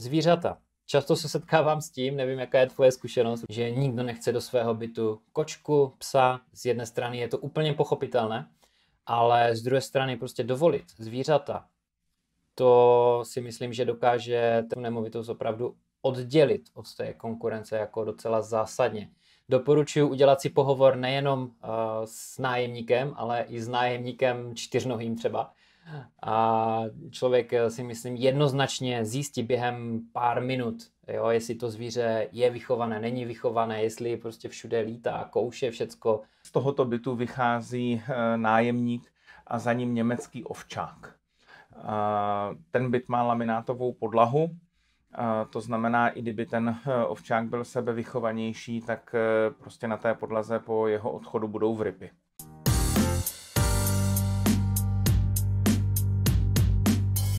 Zvířata. Často se setkávám s tím, nevím, jaká je tvoje zkušenost, že nikdo nechce do svého bytu kočku, psa. Z jedné strany je to úplně pochopitelné, ale z druhé strany prostě dovolit zvířata. To si myslím, že dokáže tu nemovitost opravdu oddělit od té konkurence jako docela zásadně. Doporučuji udělat si pohovor nejenom uh, s nájemníkem, ale i s nájemníkem čtyřnohým třeba, a člověk eh, si myslím jednoznačně zjistí během pár minut, jo, jestli to zvíře je vychované, není vychované, jestli prostě všude lítá, kouše, všecko. Z tohoto bytu vychází eh, nájemník a za ním německý ovčák. Eh, ten byt má laminátovou podlahu, to znamená, i kdyby ten ovčák byl sebevychovanější, tak prostě na té podlaze po jeho odchodu budou vrypy.